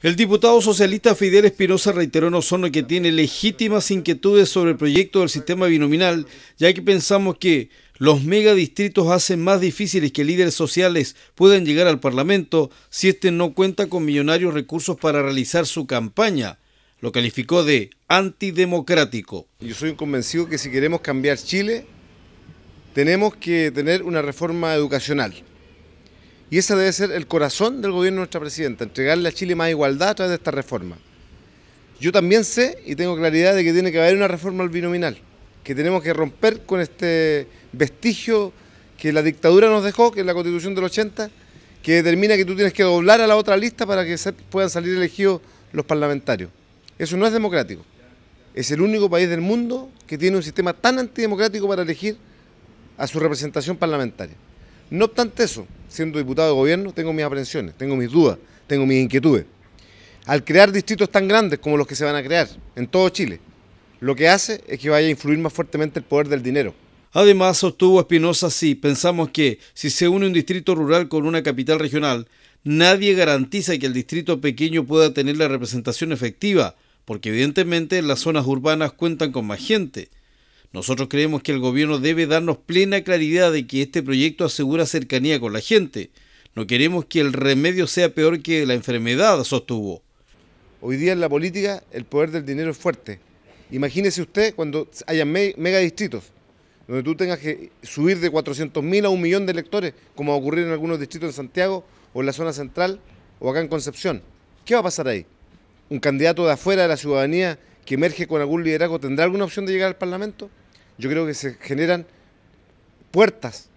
El diputado socialista Fidel Espinosa reiteró en solo que tiene legítimas inquietudes sobre el proyecto del sistema binominal, ya que pensamos que los megadistritos hacen más difíciles que líderes sociales puedan llegar al Parlamento si éste no cuenta con millonarios recursos para realizar su campaña. Lo calificó de antidemocrático. Yo soy convencido que si queremos cambiar Chile, tenemos que tener una reforma educacional y ese debe ser el corazón del gobierno de nuestra presidenta, entregarle a Chile más igualdad a través de esta reforma. Yo también sé y tengo claridad de que tiene que haber una reforma al binominal, que tenemos que romper con este vestigio que la dictadura nos dejó, que es la constitución del 80, que determina que tú tienes que doblar a la otra lista para que puedan salir elegidos los parlamentarios. Eso no es democrático. Es el único país del mundo que tiene un sistema tan antidemocrático para elegir a su representación parlamentaria. No obstante eso, siendo diputado de gobierno, tengo mis aprensiones, tengo mis dudas, tengo mis inquietudes. Al crear distritos tan grandes como los que se van a crear en todo Chile, lo que hace es que vaya a influir más fuertemente el poder del dinero. Además, sostuvo Espinosa, sí, pensamos que si se une un distrito rural con una capital regional, nadie garantiza que el distrito pequeño pueda tener la representación efectiva, porque evidentemente las zonas urbanas cuentan con más gente nosotros creemos que el gobierno debe darnos plena claridad de que este proyecto asegura cercanía con la gente. No queremos que el remedio sea peor que la enfermedad, sostuvo. Hoy día en la política el poder del dinero es fuerte. Imagínese usted cuando haya distritos donde tú tengas que subir de 400.000 a un millón de electores, como ha ocurrido en algunos distritos en Santiago o en la zona central o acá en Concepción. ¿Qué va a pasar ahí? ¿Un candidato de afuera de la ciudadanía que emerge con algún liderazgo tendrá alguna opción de llegar al Parlamento. Yo creo que se generan puertas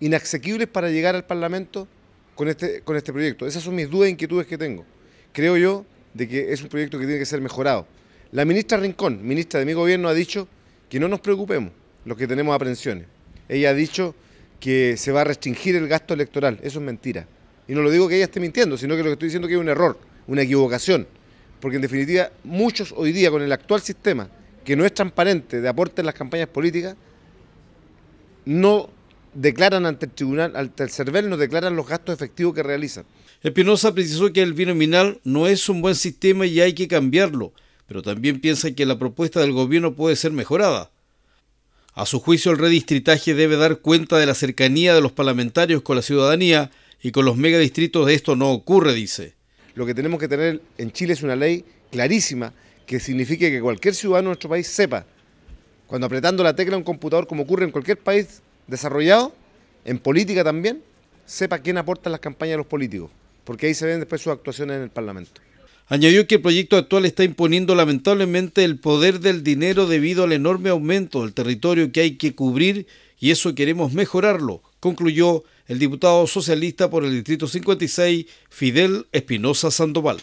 inasequibles para llegar al Parlamento con este, con este proyecto. Esas son mis dudas e inquietudes que tengo. Creo yo de que es un proyecto que tiene que ser mejorado. La ministra Rincón, ministra de mi gobierno, ha dicho que no nos preocupemos los que tenemos aprensiones. Ella ha dicho que se va a restringir el gasto electoral. Eso es mentira. Y no lo digo que ella esté mintiendo, sino que lo que estoy diciendo es que es un error, una equivocación porque en definitiva muchos hoy día con el actual sistema, que no es transparente de aporte en las campañas políticas, no declaran ante el tribunal, ante el CERVEL, no declaran los gastos efectivos que realizan. Espinosa precisó que el binominal no es un buen sistema y hay que cambiarlo, pero también piensa que la propuesta del gobierno puede ser mejorada. A su juicio, el redistritaje debe dar cuenta de la cercanía de los parlamentarios con la ciudadanía y con los megadistritos de esto no ocurre, dice. Lo que tenemos que tener en Chile es una ley clarísima que signifique que cualquier ciudadano de nuestro país sepa, cuando apretando la tecla en un computador, como ocurre en cualquier país desarrollado, en política también, sepa quién aporta las campañas a los políticos, porque ahí se ven después sus actuaciones en el Parlamento. Añadió que el proyecto actual está imponiendo lamentablemente el poder del dinero debido al enorme aumento del territorio que hay que cubrir y eso queremos mejorarlo, concluyó el diputado socialista por el Distrito 56, Fidel Espinosa Sandoval.